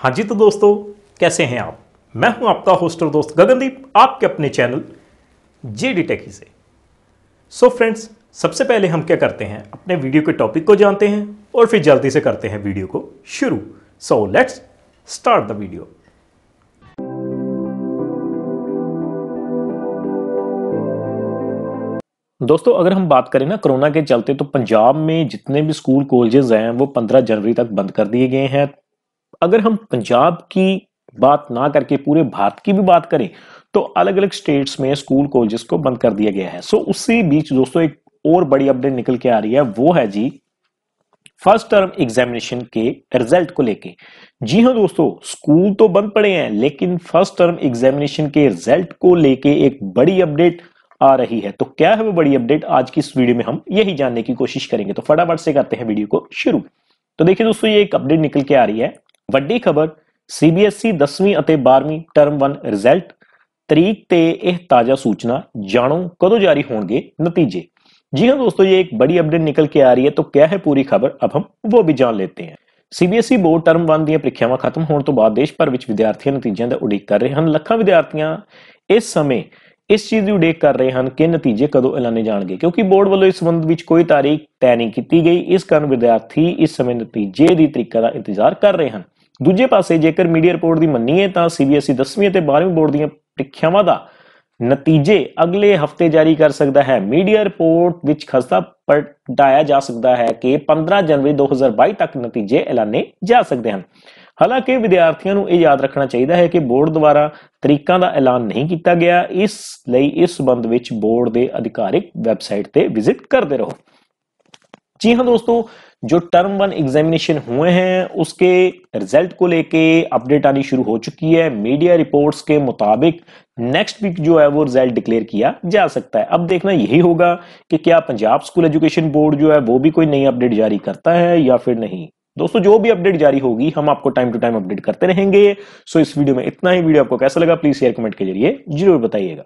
हाँ जी तो दोस्तों कैसे हैं आप मैं हूं आपका होस्टर दोस्त गगनदीप आपके अपने चैनल जे डी टेकी से सो so फ्रेंड्स सबसे पहले हम क्या करते हैं अपने वीडियो के टॉपिक को जानते हैं और फिर जल्दी से करते हैं वीडियो को शुरू so let's start the video दोस्तों अगर हम बात करें ना कोरोना के चलते तो पंजाब में जितने भी स्कूल कॉलेजेस हैं वो 15 जनवरी तक बंद कर दिए गए हैं अगर हम पंजाब की बात ना करके पूरे भारत की भी बात करें तो अलग अलग स्टेट्स में स्कूल कॉलेजेस को बंद कर दिया गया है सो उसी बीच दोस्तों एक और बड़ी अपडेट निकल के आ रही है वो है जी फर्स्ट टर्म एग्जामिनेशन के रिजल्ट को लेके जी हाँ दोस्तों स्कूल तो बंद पड़े हैं लेकिन फर्स्ट टर्म एग्जामिनेशन के रिजल्ट को लेके एक बड़ी अपडेट आ रही है तो क्या है वो बड़ी अपडेट आज की इस वीडियो में हम यही जानने की कोशिश करेंगे तो फटाफट से करते हैं वीडियो को शुरू तो देखिए दोस्तों ये एक अपडेट निकल के आ रही है ਵੱਡੀ ਖਬਰ e ਸੀਬੀਐਸਈ 10ਵੀਂ ਅਤੇ 12ਵੀਂ ਟਰਮ 1 ਰਿਜ਼ਲਟ ਤਰੀਕ ਤੇ ਇਹ ਤਾਜ਼ਾ ਸੂਚਨਾ ਜਾਣੋ ਕਦੋਂ ਜਾਰੀ ਹੋਣਗੇ ਨਤੀਜੇ ਜੀ ਹਾਂ ਦੋਸਤੋ ਇਹ ਇੱਕ ਬੜੀ ਅਪਡੇਟ ਨਿਕਲ ਕੇ ਆ ਰਹੀ ਹੈ ਤਾਂ क्या ਹੈ ਪੂਰੀ ਖਬਰ ਅਬ ਹਮ ਉਹ ਵੀ ਜਾਣ लेते ਹਾਂ ਸੀਬੀਐਸਈ ਬੋਰਡ ਟਰਮ 1 ਦੀਆਂ ਪ੍ਰੀਖਿਆਵਾਂ ਖਤਮ ਹੋਣ ਤੋਂ ਬਾਅਦ ਦੇਸ਼ ਭਰ ਵਿੱਚ ਵਿਦਿਆਰਥੀਆਂ ਨਤੀਜਿਆਂ ਦਾ ਉਡੀਕ ਕਰ ਰਹੇ ਹਨ ਲੱਖਾਂ ਵਿਦਿਆਰਥੀਆਂ ਇਸ ਸਮੇਂ ਇਸ ਚੀਜ਼ ਦੀ ਉਡੀਕ ਕਰ ਰਹੇ ਹਨ ਕਿ ਨਤੀਜੇ ਕਦੋਂ ਐਲਾਨੇ ਜਾਣਗੇ ਕਿਉਂਕਿ ਬੋਰਡ ਵੱਲੋਂ ਇਸ ਸੰਬੰਧ ਵਿੱਚ ਕੋਈ ਤਾਰੀਖ ਤੈਅ ਨਹੀਂ ਕੀਤੀ ਗਈ ਇਸ ਕਾਰਨ ਵਿਦਿਆਰਥੀ ਇਸ ਸਮੇਂ ਨਤੀਜੇ ਦੀ ਤਰੀਕਾ ਦਾ ਇੰਤਜ਼ਾਰ ਕਰ ਰਹੇ ਹਨ ਦੂਜੇ ਪਾਸੇ ਜੇਕਰ ਮੀਡੀਆ ਰਿਪੋਰਟ ਦੀ ਮੰਨੀਏ ਤਾਂ ਸੀਬੀਐਸਈ 10ਵੀਂ ਅਤੇ 12ਵੀਂ ਬੋਰਡ ਦੀਆਂ ਪ੍ਰੀਖਿਆਵਾਂ ਦਾ ਨਤੀਜੇ ਅਗਲੇ ਹਫਤੇ ਜਾਰੀ ਕਰ ਸਕਦਾ ਹੈ ਮੀਡੀਆ ਰਿਪੋਰਟ ਵਿੱਚ ਖਸਤਾ ਪੜਾਇਆ ਜਾ ਸਕਦਾ ਹੈ ਕਿ 15 ਜਨਵਰੀ 2022 ਤੱਕ ਨਤੀਜੇ ਐਲਾਨੇ ਜਾ ਸਕਦੇ ਹਨ ਹਾਲਾਂਕਿ ਵਿਦਿਆਰਥੀਆਂ ਨੂੰ ਇਹ ਯਾਦ ਰੱਖਣਾ ਚਾਹੀਦਾ ਹੈ ਕਿ ਬੋਰਡ ਦੁਆਰਾ ਤਰੀਕਾਂ ਦਾ ਐਲਾਨ ਨਹੀਂ ਕੀਤਾ ਗਿਆ ਇਸ ਲਈ ਇਸ ਸਬੰਧ ਵਿੱਚ ਬੋਰਡ ਦੇ ਅਧਿਕਾਰਿਕ ਵੈਬਸਾਈਟ ਤੇ ਵਿਜ਼ਿਟ ਕਰਦੇ ਰਹੋ ਜੀ ਹਾਂ ਦੋਸਤੋ जो टर्म वन एग्जामिनेशन हुए हैं उसके रिजल्ट को लेके अपडेट आनी शुरू हो चुकी है मीडिया रिपोर्ट्स के मुताबिक नेक्स्ट वीक जो है वो रिजल्ट डिक्लेयर किया जा सकता है अब देखना यही होगा कि क्या पंजाब स्कूल एजुकेशन बोर्ड जो है वो भी कोई नई अपडेट जारी करता है या फिर नहीं दोस्तों जो भी अपडेट जारी होगी हम आपको टाइम टू टाइम अपडेट करते रहेंगे सो इस वीडियो में इतना ही वीडियो आपको कैसा लगा प्लीज शेयर कमेंट के जरिए जरूर बताइएगा